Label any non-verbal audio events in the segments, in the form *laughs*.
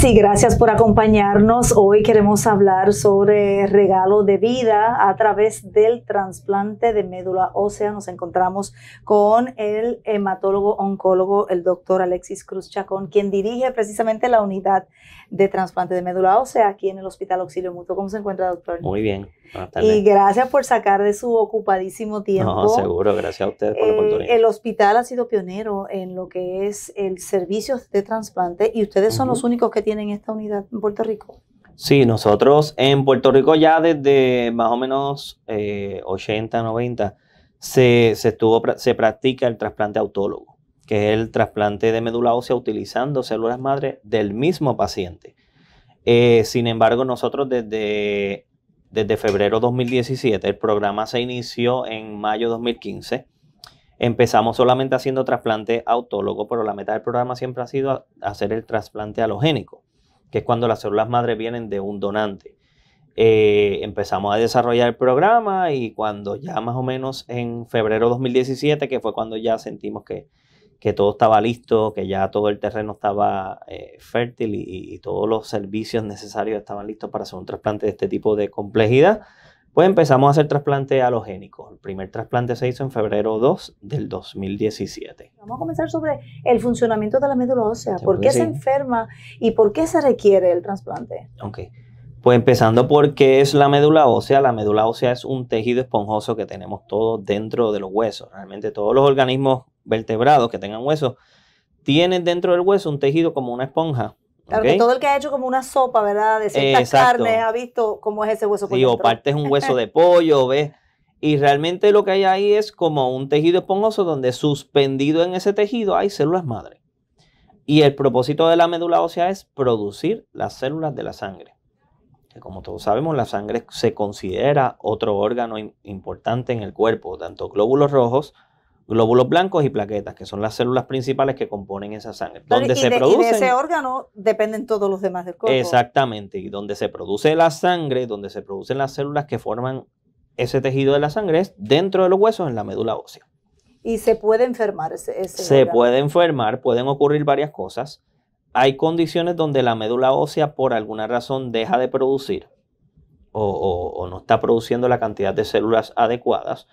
Sí, gracias por acompañarnos. Hoy queremos hablar sobre regalo de vida a través del trasplante de médula ósea. Nos encontramos con el hematólogo oncólogo, el doctor Alexis Cruz Chacón, quien dirige precisamente la unidad de trasplante de médula ósea aquí en el Hospital Auxilio Mutuo. ¿Cómo se encuentra, doctor? Muy bien. Y gracias por sacar de su ocupadísimo tiempo. No, seguro, gracias a ustedes por la eh, oportunidad. el hospital ha sido pionero en lo que es el servicio de trasplante y ustedes son los únicos que tienen tienen esta unidad en Puerto Rico? Sí, nosotros en Puerto Rico ya desde más o menos 80, eh, 90 se, se, estuvo, se practica el trasplante autólogo, que es el trasplante de médula ósea utilizando células madre del mismo paciente. Eh, sin embargo, nosotros desde, desde febrero 2017, el programa se inició en mayo 2015 Empezamos solamente haciendo trasplante autólogo, pero la meta del programa siempre ha sido hacer el trasplante halogénico, que es cuando las células madre vienen de un donante. Eh, empezamos a desarrollar el programa y cuando ya más o menos en febrero de 2017, que fue cuando ya sentimos que, que todo estaba listo, que ya todo el terreno estaba eh, fértil y, y, todos los servicios necesarios estaban listos para hacer un trasplante de este tipo de complejidad, pues empezamos a hacer trasplante halogénico. El primer trasplante se hizo en febrero 2 del 2017. Vamos a comenzar sobre el funcionamiento de la médula ósea. ¿Por qué se enferma y por qué se requiere el trasplante? Ok. Pues empezando por qué es la médula ósea. La médula ósea es un tejido esponjoso que tenemos todos dentro de los huesos. Realmente todos los organismos vertebrados que tengan huesos tienen dentro del hueso un tejido como una esponja Claro, que todo el que ha hecho como una sopa, ¿verdad? De ciertas ha visto cómo es ese hueso y sí, es un hueso de *laughs* pollo, ves. Y realmente lo que hay ahí es como un tejido esponjoso donde suspendido en ese tejido hay células madre. Y el propósito de la médula ósea es producir las células de la sangre. Que como todos sabemos, la sangre se considera otro órgano importante en el cuerpo, tanto glóbulos rojos glóbulos blancos y plaquetas, que son las células principales que componen esa sangre. donde se de, ese órgano dependen todos los demás del cuerpo. Exactamente, y donde se produce la sangre, donde se producen las células que forman ese tejido de la sangre es dentro de los huesos en la médula ósea. Y se puede enfermar ese, órgano? Se puede enfermar, pueden ocurrir varias cosas. Hay condiciones donde la médula ósea por alguna razón deja de producir o no está produciendo la cantidad de células adecuadas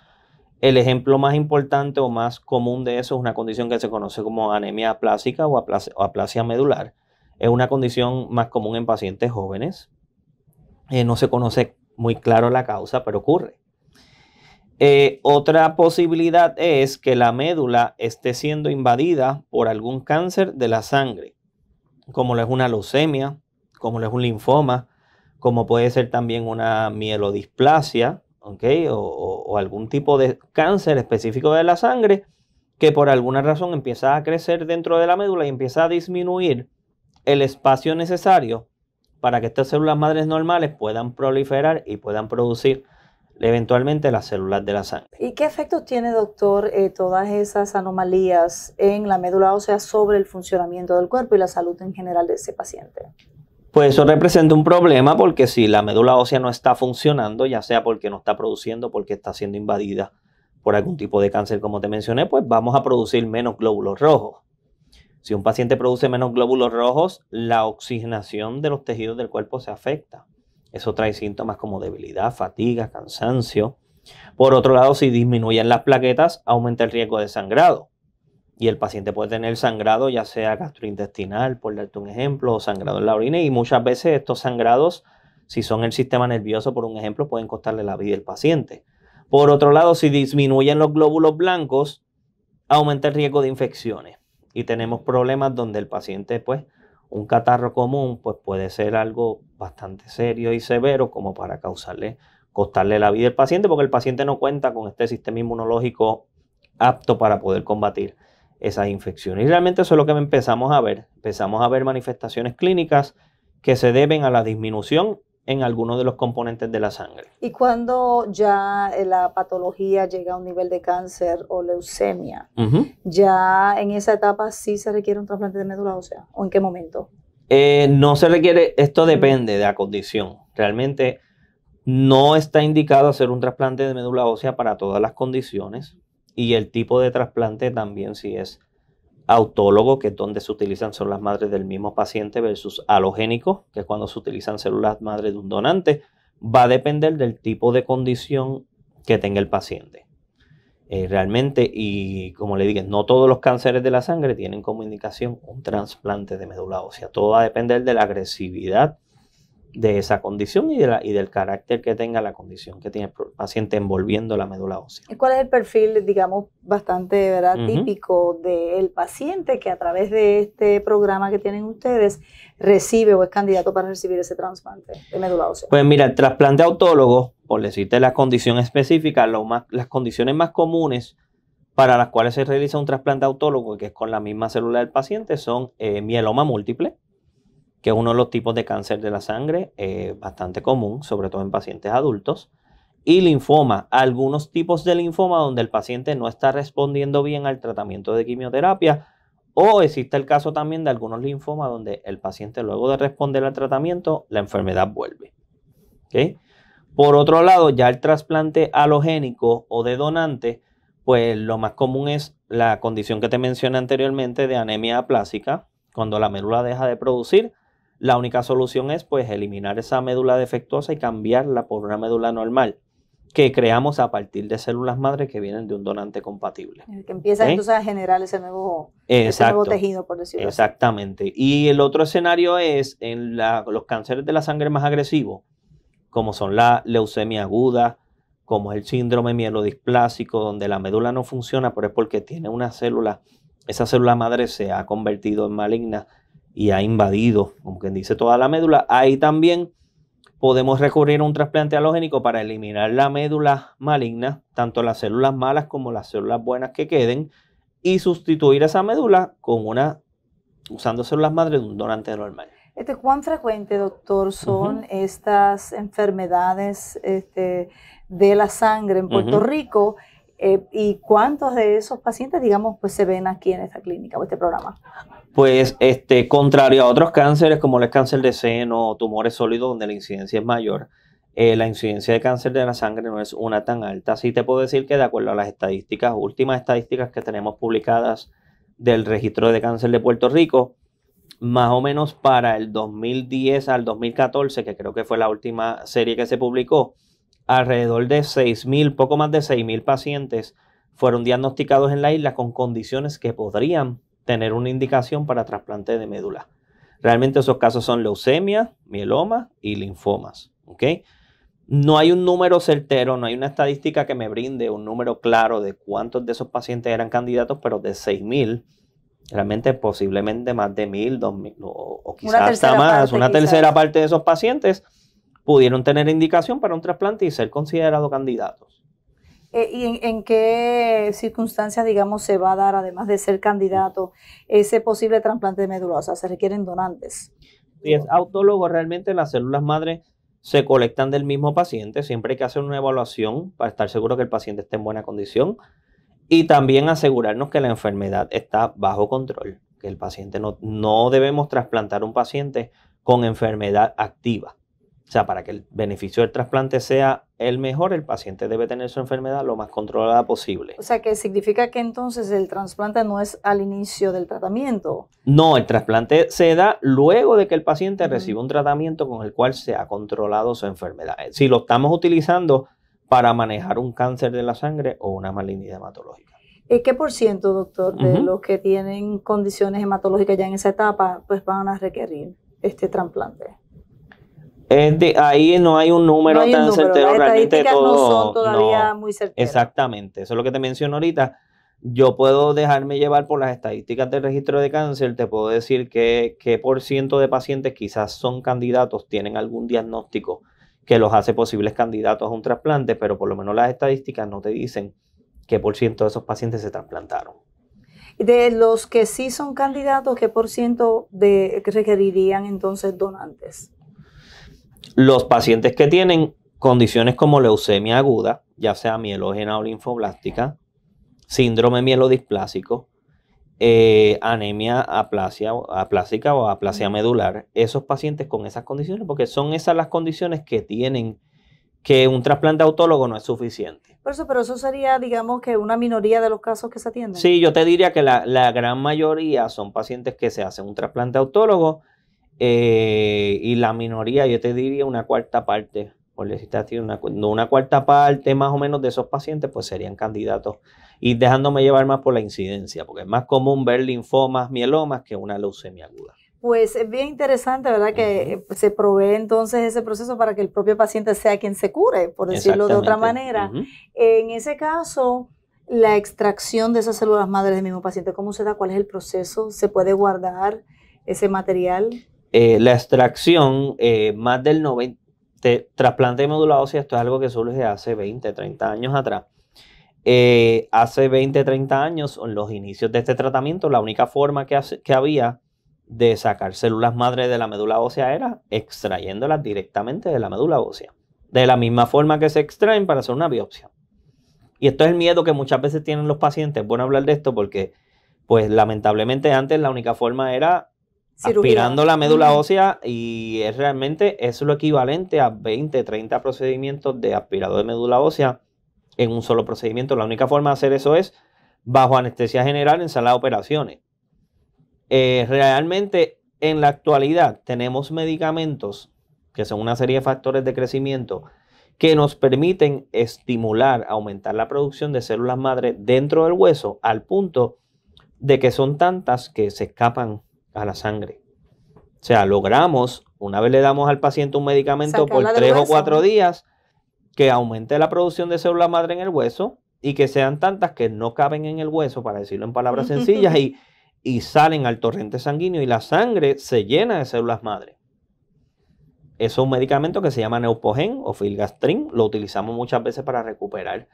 el ejemplo más importante o más común de eso es una condición que se conoce como anemia aplásica o, aplasia, medular. Es una condición más común en pacientes jóvenes. Eh, no se conoce muy claro la causa, pero ocurre. Eh, otra posibilidad es que la médula esté siendo invadida por algún cáncer de la sangre, como lo es una leucemia, como lo es un linfoma, como puede ser también una mielodisplasia, o, algún tipo de cáncer específico de la sangre que por alguna razón empieza a crecer dentro de la médula y empieza a disminuir el espacio necesario para que estas células madres normales puedan proliferar y puedan producir eventualmente las células de la sangre. ¿Y qué efectos tiene, doctor, eh, todas esas anomalías en la médula ósea sobre el funcionamiento del cuerpo y la salud en general de ese paciente? Pues eso representa un problema porque si la médula ósea no está funcionando, ya sea porque no está produciendo, porque está siendo invadida por algún tipo de cáncer, como te mencioné, pues vamos a producir menos glóbulos rojos. Si un paciente produce menos glóbulos rojos, la oxigenación de los tejidos del cuerpo se afecta. Eso trae síntomas como debilidad, fatiga, cansancio. Por otro lado, si disminuyen las plaquetas, aumenta el riesgo de sangrado y el paciente puede tener sangrado, ya sea gastrointestinal, por darte un ejemplo, o sangrado en la orina, y muchas veces estos sangrados, si son el sistema nervioso, por un ejemplo, pueden costarle la vida al paciente. Por otro lado, si disminuyen los glóbulos blancos, aumenta el riesgo de infecciones y tenemos problemas donde el paciente, pues, un catarro común, pues puede ser algo bastante serio y severo como para causarle, costarle la vida al paciente, porque el paciente no cuenta con este sistema inmunológico apto para poder combatir esas infecciones. Y realmente eso es lo que empezamos a ver. Empezamos a ver manifestaciones clínicas que se deben a la disminución en algunos de los componentes de la sangre. ¿Y cuando ya eh, la patología llega a un nivel de cáncer o leucemia, ya en esa etapa sí se requiere un trasplante de médula ósea? ¿O en qué momento? Eh, no se requiere, esto depende de la condición. Realmente no está indicado hacer un trasplante de médula ósea para todas las condiciones y el tipo de trasplante también si es autólogo, que es donde se utilizan células madres del mismo paciente, versus alogénico, que es cuando se utilizan células madres de un donante, va a depender del tipo de condición que tenga el paciente. Eh, realmente, y como le dije, no todos los cánceres de la sangre tienen como indicación un trasplante de médula ósea. Todo va a depender de la agresividad de esa condición y, y del carácter que tenga la condición que tiene el paciente envolviendo la médula ósea. ¿Cuál es el perfil, digamos, bastante ¿verdad? típico del paciente que a través de este programa que tienen ustedes recibe o es candidato para recibir ese trasplante de médula ósea? Pues mira, el trasplante autólogo, por decirte la condición específica, las condiciones más comunes para las cuales se realiza un trasplante autólogo, que es con la misma célula del paciente, son eh, mieloma múltiple, que es uno de los tipos de cáncer de la sangre eh, bastante común, sobre todo en pacientes adultos. Y linfoma, algunos tipos de linfoma donde el paciente no está respondiendo bien al tratamiento de quimioterapia. O existe el caso también de algunos linfomas donde el paciente luego de responder al tratamiento, la enfermedad vuelve. Por otro lado, ya el trasplante halogénico o de donante, pues lo más común es la condición que te mencioné anteriormente de anemia aplásica, cuando la médula deja de producir la única solución es pues eliminar esa médula defectuosa y cambiarla por una médula normal que creamos a partir de células madre que vienen de un donante compatible. Eh, que empieza entonces a generar ese nuevo, tejido, por decirlo Exactamente. Y el otro escenario es en los cánceres de la sangre más agresivos, como son la leucemia aguda, como el síndrome mielodisplásico, donde la médula no funciona, pero es porque tiene una célula, esa célula madre se ha convertido en maligna y ha invadido, como quien dice, toda la médula. Ahí también podemos recurrir a un trasplante halogénico para eliminar la médula maligna, tanto las células malas como las células buenas que queden, y sustituir esa médula con una, usando células madre de un donante normal. Este, ¿Cuán frecuente, doctor, son estas enfermedades este, de la sangre en Puerto Rico? Eh, ¿Y cuántos de esos pacientes, digamos, pues se ven aquí en esta clínica o este programa? Pues, este, contrario a otros cánceres como el cáncer de seno o tumores sólidos donde la incidencia es mayor, eh, la incidencia de cáncer de la sangre no es una tan alta. Sí te puedo decir que de acuerdo a las estadísticas, últimas estadísticas que tenemos publicadas del registro de cáncer de Puerto Rico, más o menos para el 2010 al 2014, que creo que fue la última serie que se publicó, alrededor de 6.000, poco más de 6.000 pacientes fueron diagnosticados en la isla con condiciones que podrían tener una indicación para trasplante de médula. Realmente esos casos son leucemia, mieloma y linfomas. No hay un número certero, no hay una estadística que me brinde un número claro de cuántos de esos pacientes eran candidatos, pero de 6.000 realmente posiblemente más de 1.000, 2.000 o, quizás hasta más, una tercera parte de esos pacientes pudieron tener indicación para un trasplante y ser considerados candidatos. Eh, ¿Y en, qué circunstancias, digamos, se va a dar, además de ser candidato, ese posible trasplante de médula? O se requieren donantes. Si es autólogo, realmente las células madre se colectan del mismo paciente. Siempre hay que hacer una evaluación para estar seguro que el paciente esté en buena condición y también asegurarnos que la enfermedad está bajo control, que el paciente no, no debemos trasplantar un paciente con enfermedad activa. O sea, para que el beneficio del trasplante sea el mejor, el paciente debe tener su enfermedad lo más controlada posible. O sea, que significa que entonces el trasplante no es al inicio del tratamiento. No, el trasplante se da luego de que el paciente reciba un tratamiento con el cual se ha controlado su enfermedad. Si lo estamos utilizando para manejar un cáncer de la sangre o una malignidad hematológica. ¿Y ¿Qué por ciento, doctor, de los que tienen condiciones hematológicas ya en esa etapa, pues van a requerir este trasplante? Este, ahí no hay un número tan certero, realmente todo. No son todavía muy Exactamente, eso es lo que te menciono ahorita. Yo puedo dejarme llevar por las estadísticas del registro de cáncer, te puedo decir que qué por ciento de pacientes quizás son candidatos, tienen algún diagnóstico que los hace posibles candidatos a un trasplante, pero por lo menos las estadísticas no te dicen qué por ciento de esos pacientes se trasplantaron. De los que sí son candidatos, ¿qué por ciento requerirían entonces donantes? los pacientes que tienen condiciones como leucemia aguda, ya sea mielógena o linfoblástica, síndrome mielodisplásico, eh, anemia aplasia, aplásica o aplasia medular, esos pacientes con esas condiciones, porque son esas las condiciones que tienen que un trasplante autólogo no es suficiente. Por eso, pero eso sería, digamos, que una minoría de los casos que se atienden. Sí, yo te diría que la gran mayoría son pacientes que se hacen un trasplante autólogo eh, y la minoría, yo te diría una cuarta parte, por decirte así, una, una cuarta parte más o menos de esos pacientes, pues serían candidatos. Y dejándome llevar más por la incidencia, porque es más común ver linfomas, mielomas que una leucemia aguda. Pues es bien interesante, ¿verdad? Que eh, se provee entonces ese proceso para que el propio paciente sea quien se cure, por decirlo de otra manera. En ese caso, la extracción de esas células madres del mismo paciente, ¿cómo se da? ¿Cuál es el proceso? ¿Se puede guardar ese material? Eh, la extracción, eh, más del 90, de, trasplante de médula ósea, esto es algo que surge hace 20, 30 años atrás. Eh, hace 20, 30 años, en los inicios de este tratamiento, la única forma que, que había de sacar células madre de la médula ósea era extrayéndolas directamente de la médula ósea, de la misma forma que se extraen para hacer una biopsia. Y esto es el miedo que muchas veces tienen los pacientes. Bueno, hablar de esto porque, pues lamentablemente antes la única forma era aspirando la médula ósea y es realmente es lo equivalente a 20, 30 procedimientos de aspirado de médula ósea en un solo procedimiento. La única forma de hacer eso es bajo anestesia general en sala de operaciones. Eh, realmente en la actualidad tenemos medicamentos que son una serie de factores de crecimiento que nos permiten estimular, aumentar la producción de células madre dentro del hueso al punto de que son tantas que se escapan a la sangre. O sea, logramos, una vez le damos al paciente un medicamento por tres o cuatro días, que aumente la producción de células madre en el hueso y que sean tantas que no caben en el hueso, para decirlo en palabras sencillas, y, salen al torrente sanguíneo y la sangre se llena de células madre. Eso es un medicamento que se llama Neupogen o Filgastrin, lo utilizamos muchas veces para recuperar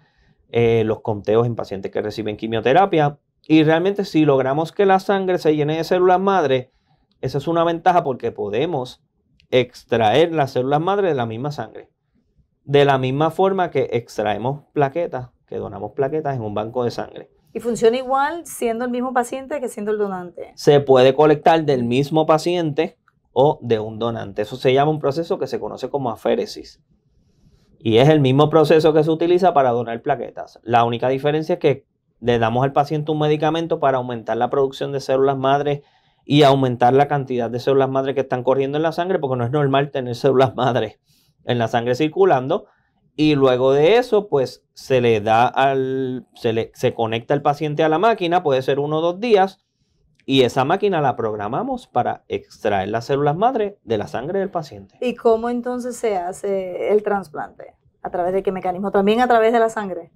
eh, los conteos en pacientes que reciben quimioterapia, y realmente si logramos que la sangre se llene de células madre, esa es una ventaja porque podemos extraer las células madre de la misma sangre. De la misma forma que extraemos plaquetas, que donamos plaquetas en un banco de sangre. ¿Y funciona igual siendo el mismo paciente que siendo el donante? Se puede colectar del mismo paciente o de un donante. Eso se llama un proceso que se conoce como aféresis. Y es el mismo proceso que se utiliza para donar plaquetas. La única diferencia es que le damos al paciente un medicamento para aumentar la producción de células madres y aumentar la cantidad de células madres que están corriendo en la sangre, porque no es normal tener células *laughs* madres en la sangre circulando. Y luego de eso, pues se le da al, se, le, se conecta el paciente a la máquina, puede ser uno o dos días, y esa máquina la programamos para extraer las células madre de la sangre del paciente. ¿Y cómo entonces se hace el trasplante? ¿A través de qué mecanismo? ¿También a través de la sangre?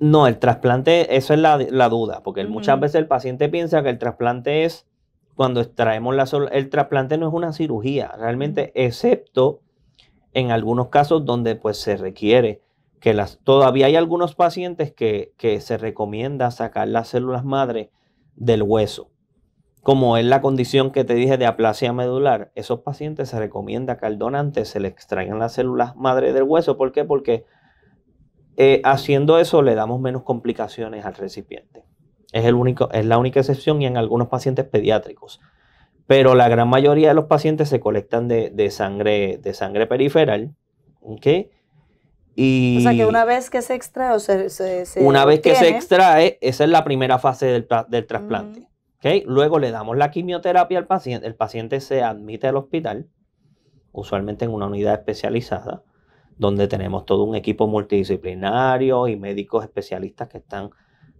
No, el trasplante, eso es la, duda, porque muchas veces el paciente piensa que el trasplante es cuando extraemos la el trasplante no es una cirugía, realmente, excepto en algunos casos donde pues se requiere que las todavía hay algunos pacientes que, que se recomienda sacar las células madre del hueso. Como es la condición que te dije de aplasia medular, esos pacientes se recomienda que al donante se le extraigan las células madre del hueso. ¿Por qué? Porque eh, haciendo eso le damos menos complicaciones al recipiente. Es, el único, es la única excepción y en algunos pacientes pediátricos. Pero la gran mayoría de los pacientes se colectan de, sangre, de sangre periferal. ¿okay? Y o sea que una vez que se extrae o se, Una vez que se extrae, esa es la primera fase del, trasplante. Luego le damos la quimioterapia al paciente. El paciente se admite al hospital, usualmente en una unidad especializada donde tenemos todo un equipo multidisciplinario y médicos especialistas que están,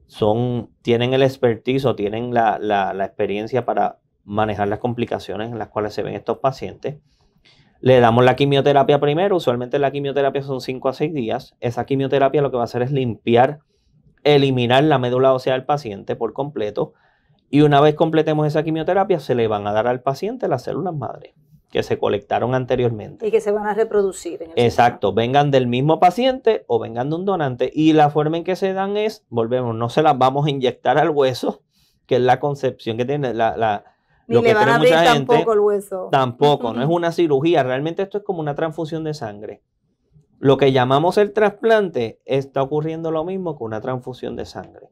son, tienen el expertise o tienen la, la experiencia para manejar las complicaciones en las cuales se ven estos pacientes. Le damos la quimioterapia primero, usualmente la quimioterapia son 5 a 6 días. Esa quimioterapia lo que va a hacer es limpiar, eliminar la médula ósea del paciente por completo. Y una vez completemos esa quimioterapia, se le van a dar al paciente las células madre que se colectaron anteriormente. Y que se van a reproducir. Exacto, vengan del mismo paciente o vengan de un donante. Y la forma en que se dan es, volvemos, no se las vamos a inyectar al hueso, que es la concepción que tiene la... Ni le van a abrir tampoco el hueso. Tampoco, no es *laughs* una cirugía, realmente esto es como una transfusión de sangre. Lo que llamamos el trasplante está ocurriendo lo mismo que una transfusión de sangre.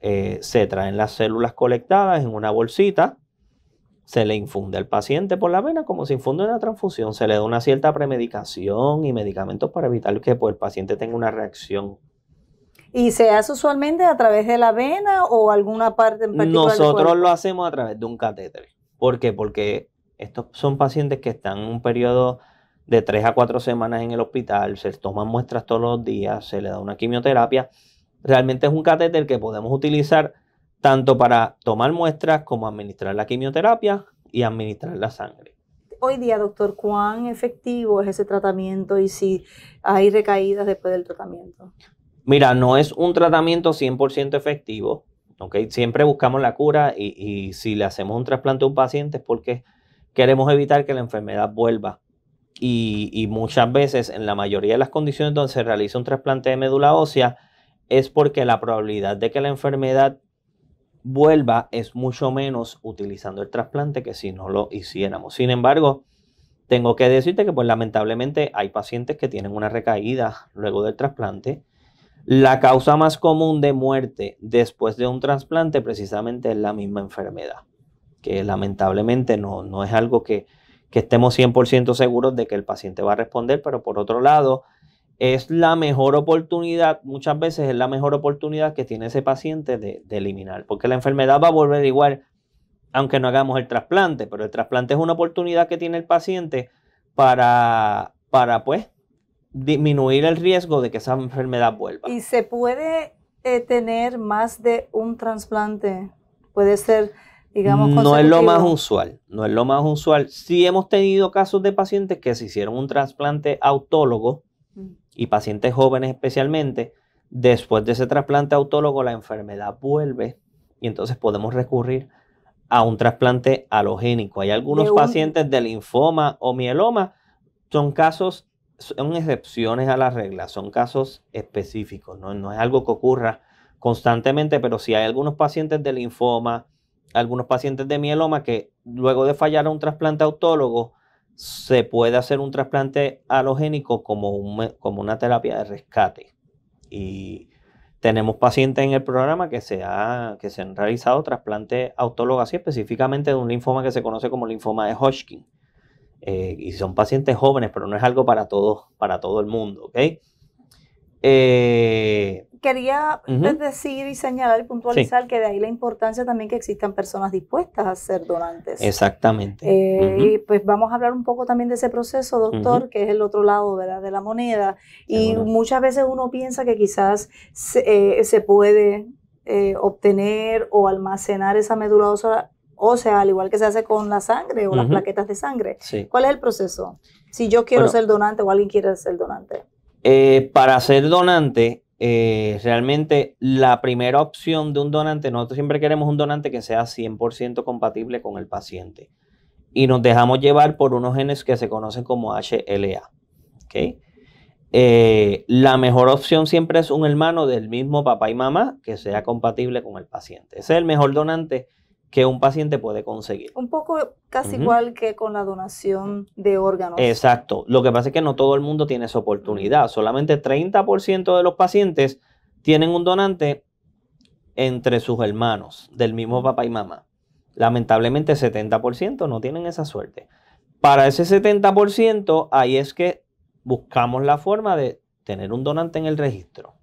Eh, se traen las células colectadas en una bolsita, se le infunde al paciente por la vena como se infunde una transfusión, se le da una cierta premedicación y medicamentos para evitar que pues, el paciente tenga una reacción. ¿Y se hace usualmente a través de la vena o alguna parte en particular? Nosotros lo hacemos a través de un catéter. ¿Por qué? Porque estos son pacientes que están en un periodo de tres a cuatro semanas en el hospital, se toman muestras todos los días, se le da una quimioterapia. Realmente es un catéter que podemos utilizar tanto para tomar muestras como administrar la quimioterapia y administrar la sangre. Hoy día, doctor, ¿cuán efectivo es ese tratamiento y si hay recaídas después del tratamiento? Mira, no es un tratamiento 100% efectivo. Siempre buscamos la cura y, si le hacemos un trasplante a un paciente es porque queremos evitar que la enfermedad vuelva. Y, y, muchas veces, en la mayoría de las condiciones donde se realiza un trasplante de médula ósea, es porque la probabilidad de que la enfermedad vuelva es mucho menos utilizando el trasplante que si no lo hiciéramos. Sin embargo, tengo que decirte que pues lamentablemente hay pacientes que tienen una recaída luego del trasplante. La causa más común de muerte después de un trasplante precisamente es la misma enfermedad, que lamentablemente no, es algo que, que estemos 100% seguros de que el paciente va a responder, pero por otro lado, es la mejor oportunidad, muchas veces es la mejor oportunidad que tiene ese paciente de, eliminar, porque la enfermedad va a volver igual, aunque no hagamos el trasplante, pero el trasplante es una oportunidad que tiene el paciente para, para pues, disminuir el riesgo de que esa enfermedad vuelva. ¿Y se puede eh, tener más de un trasplante? Puede ser, digamos, No es lo más usual, no es lo más usual. Sí hemos tenido casos de pacientes que se hicieron un trasplante autólogo, y pacientes jóvenes especialmente, después de ese trasplante autólogo la enfermedad vuelve y entonces podemos recurrir a un trasplante alogénico. Hay algunos pacientes de linfoma o mieloma, son casos, son excepciones a la regla, son casos específicos, no, no es algo que ocurra constantemente, pero si hay algunos pacientes de linfoma, algunos pacientes de mieloma que luego de fallar a un trasplante autólogo, se puede hacer un trasplante halogénico como, una terapia de rescate. Y tenemos pacientes en el programa que se, han realizado trasplantes autólogos, específicamente de un linfoma que se conoce como linfoma de Hodgkin. Eh, y son pacientes jóvenes, pero no es algo para para todo el mundo, eh, Quería decir y señalar y puntualizar que de ahí la importancia también que existan personas dispuestas a ser donantes. Exactamente. Eh, y pues vamos a hablar un poco también de ese proceso, doctor, que es el otro lado ¿verdad? de la moneda. Y muchas veces uno piensa que quizás se, eh, puede obtener o almacenar esa médula ósea o sea, al igual que se hace con la sangre o las plaquetas de sangre. ¿Cuál es el proceso? Si yo quiero ser donante o alguien quiere ser donante. Eh, para ser donante, eh, realmente la primera opción de un donante, nosotros siempre queremos un donante que sea 100% compatible con el paciente. Y nos dejamos llevar por unos genes que se conocen como HLA. Eh, la mejor opción siempre es un hermano del mismo papá y mamá que sea compatible con el paciente. Ese es el mejor donante que un paciente puede conseguir. Un poco casi igual que con la donación de órganos. Exacto. Lo que pasa es que no todo el mundo tiene esa oportunidad. Solamente 30% de los pacientes tienen un donante entre sus hermanos, del mismo papá y mamá. Lamentablemente 70% no tienen esa suerte. Para ese 70% ahí es que buscamos la forma de tener un donante en el registro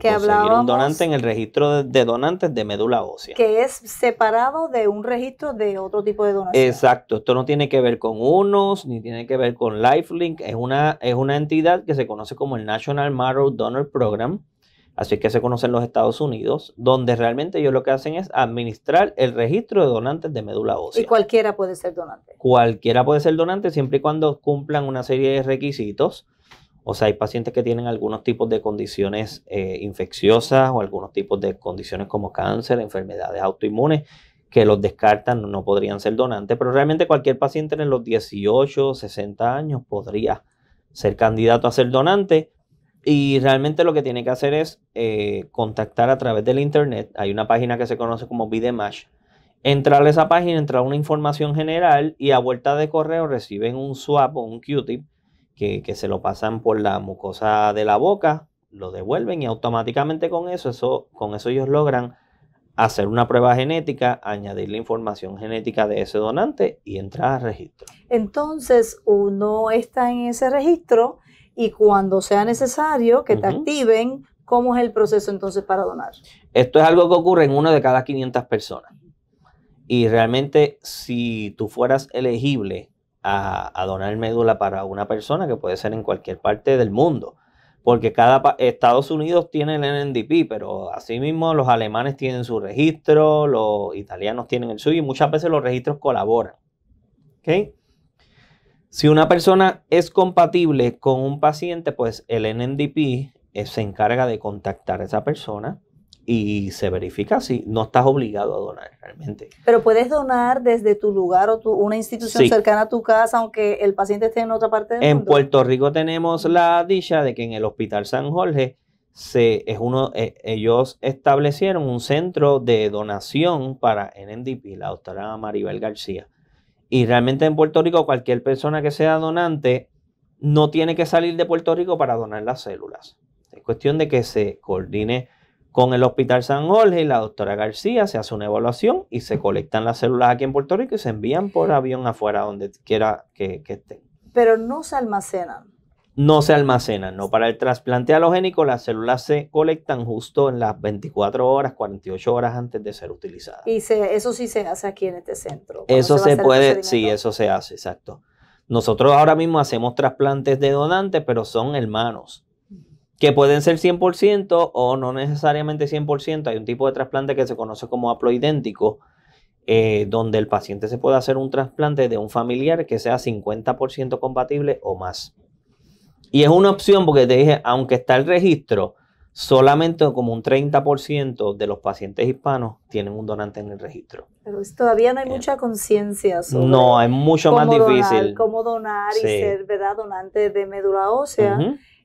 que hablábamos, un donante en el registro de donantes de médula ósea. Que es separado de un registro de otro tipo de donación. Exacto, esto no tiene que ver con unos, ni tiene que ver con Lifelink, es una, es una entidad que se conoce como el National Marrow Donor Program, así que se conoce en los Estados Unidos, donde realmente ellos lo que hacen es administrar el registro de donantes de médula ósea. Y cualquiera puede ser donante. Cualquiera puede ser donante siempre y cuando cumplan una serie de requisitos o sea, hay pacientes que tienen algunos tipos de condiciones eh, infecciosas o algunos tipos de condiciones como cáncer, enfermedades autoinmunes, que los descartan, no podrían ser donantes, pero realmente cualquier paciente en los 18, 60 años podría ser candidato a ser donante. Y realmente lo que tiene que hacer es eh, contactar a través del internet. Hay una página que se conoce como Videmash. Entrar a esa página, entrar una información general y a vuelta de correo reciben un swap o un Q-tip que, se lo pasan por la mucosa de la boca, lo devuelven y automáticamente con eso, eso, con eso ellos logran hacer una prueba genética, añadir la información genética de ese donante y entrar al registro. Entonces uno está en ese registro y cuando sea necesario que te activen, ¿cómo es el proceso entonces para donar? Esto es algo que ocurre en uno de cada 500 personas. Y realmente si tú fueras elegible a, donar médula para una persona que puede ser en cualquier parte del mundo. Porque cada Estados Unidos tiene el NDP, pero asimismo los alemanes tienen su registro, los italianos tienen el suyo y muchas veces los registros colaboran. ¿Okay? Si una persona es compatible con un paciente, pues el NDP eh, se encarga de contactar a esa persona y se verifica si no estás obligado a donar realmente. Pero puedes donar desde tu lugar o una institución cercana a tu casa, aunque el paciente esté en otra parte del en mundo. En Puerto Rico tenemos la dicha de que en el Hospital San Jorge se, eh, ellos establecieron un centro de donación para NMDP, la doctora Maribel García. Y realmente en Puerto Rico cualquier persona que sea donante no tiene que salir de Puerto Rico para donar las células. Es cuestión de que se coordine con el Hospital San Jorge y la doctora García se hace una evaluación y se colectan las células aquí en Puerto Rico y se envían por avión afuera, donde quiera que, estén. Pero no se almacenan. No se almacenan, no. Para el trasplante halogénico, las células se colectan justo en las 24 horas, 48 horas antes de ser utilizadas. Y eso sí se hace aquí en este centro. Eso se, se puede, sí, eso se hace, exacto. Nosotros ahora mismo hacemos trasplantes de donantes, pero son hermanos que pueden ser 100% o no necesariamente 100%. Hay un tipo de trasplante que se conoce como haploidéntico, eh, donde el paciente se puede hacer un trasplante de un familiar que sea 50% compatible o más. Y es una opción porque te dije, aunque está el registro, solamente como un 30% de los pacientes hispanos tienen un donante en el registro. Pero todavía no hay eh, mucha conciencia sobre No, es mucho cómo más donar, difícil. donar y ser ¿verdad? donante de médula ósea.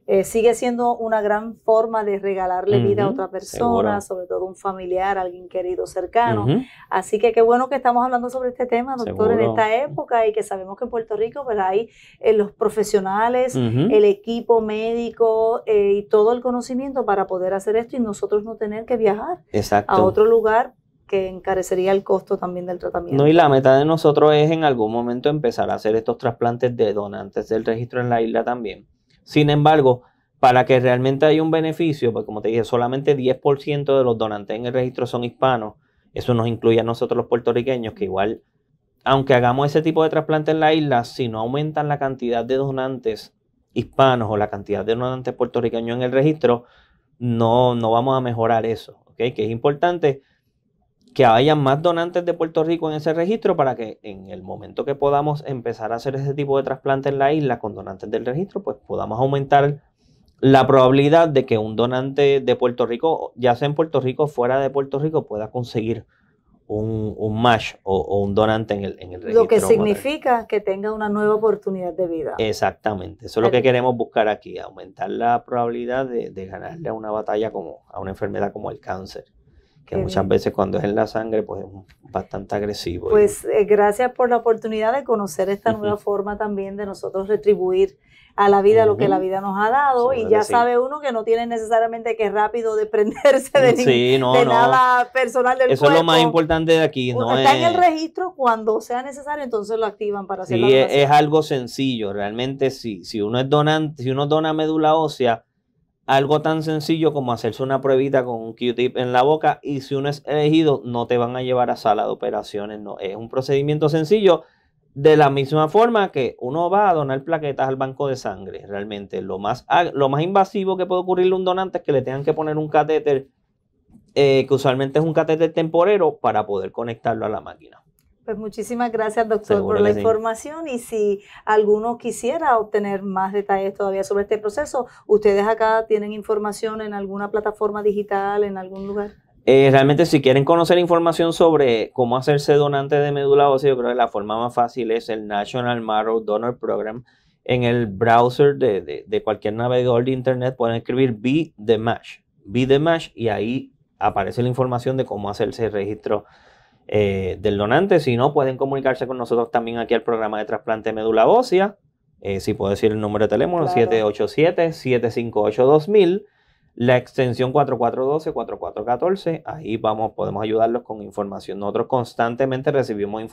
Eh, sigue siendo una gran forma de regalarle vida a otra persona, sobre todo un familiar, alguien querido, cercano. Así que qué bueno que estamos hablando sobre este tema, doctor, en esta época y que sabemos que en Puerto Rico pues, hay eh, los profesionales, el equipo médico eh, y todo el conocimiento para poder hacer esto y nosotros no tener que viajar a otro lugar que encarecería el costo también del tratamiento. No, y la meta de nosotros es en algún momento empezar a hacer estos trasplantes de donantes del registro en la isla también sin embargo, para que realmente haya un beneficio, pues como te dije, solamente 10% de los donantes en el registro son hispanos. Eso nos incluye a nosotros los puertorriqueños, que igual, aunque hagamos ese tipo de trasplante en la isla, si no aumentan la cantidad de donantes hispanos o la cantidad de donantes puertorriqueños en el registro, no, no vamos a mejorar eso, ¿ok? Que es importante que haya más donantes de Puerto Rico en ese registro para que en el momento que podamos empezar a hacer ese tipo de trasplante en la isla con donantes del registro, pues podamos aumentar la probabilidad de que un donante de Puerto Rico, ya sea en Puerto Rico o fuera de Puerto Rico, pueda conseguir un, match o, un donante en el, en registro. Lo que significa que tenga una nueva oportunidad de vida. Exactamente, eso es lo que queremos buscar aquí, aumentar la probabilidad de, de ganarle a una batalla como a una enfermedad como el cáncer que muchas eh, veces cuando es en la sangre, pues es bastante agresivo. Pues eh, gracias por la oportunidad de conocer esta nueva forma también de nosotros retribuir a la vida lo que la vida nos ha dado y ya sabe uno que no tiene necesariamente que rápido desprenderse de, mm, nada personal del Eso es lo más importante de aquí. está en el eh, registro cuando sea necesario, entonces lo activan para hacer la e, es, es algo sencillo, realmente si, si uno es donante, si uno dona médula ósea, algo tan sencillo como hacerse una pruebita con un Q-tip en la boca y si uno es elegido no te van a llevar a sala de operaciones, no, es un procedimiento sencillo de la misma forma que uno va a donar plaquetas al banco de sangre, realmente lo más, lo más invasivo que puede ocurrirle a un donante es que le tengan que poner un catéter, eh, que usualmente es un catéter temporero, para poder conectarlo a la máquina. Pues muchísimas gracias, doctor, por la información. Y si alguno quisiera obtener más detalles todavía sobre este proceso, ¿ustedes acá tienen información en alguna plataforma digital, en algún lugar? Eh, realmente, si quieren conocer información sobre cómo hacerse donante de médula ósea, yo creo que la forma más fácil es el National Marrow Donor Program. En el browser de, cualquier navegador de internet pueden escribir Be the Match, Be the Match, y ahí aparece la información de cómo hacerse registro eh, del donante. Si no, pueden comunicarse con nosotros también aquí al programa de trasplante de médula ósea. Eh, si puedo decir el número de teléfono, 787-758-2000, la extensión 4412-4414. Ahí vamos, podemos ayudarlos con información. Nosotros constantemente recibimos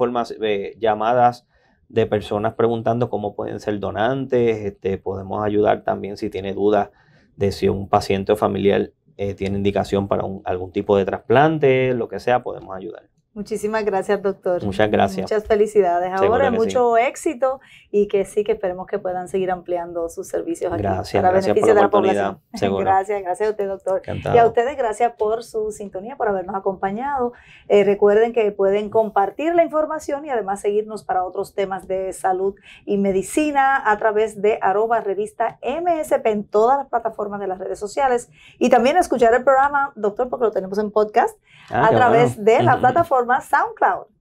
eh, llamadas de personas preguntando cómo pueden ser donantes. Este, podemos ayudar también si tiene dudas de si un paciente o familiar tiene indicación para algún tipo de trasplante, lo que sea, podemos ayudar. Muchísimas gracias, doctor. Muchas gracias. Muchas felicidades ahora, mucho éxito y que sí, que esperemos que puedan seguir ampliando sus servicios aquí para gracias beneficio de la población. *laughs* Gracias, gracias a usted, doctor. Y a ustedes, gracias por su sintonía, por habernos acompañado. Eh, recuerden que pueden compartir la información y además seguirnos para otros temas de salud y medicina a través de arroba revista MSP en todas las plataformas de las redes sociales y también escuchar el programa, doctor, porque lo tenemos en podcast, ah, a través de la plataforma *laughs* plataforma SoundCloud.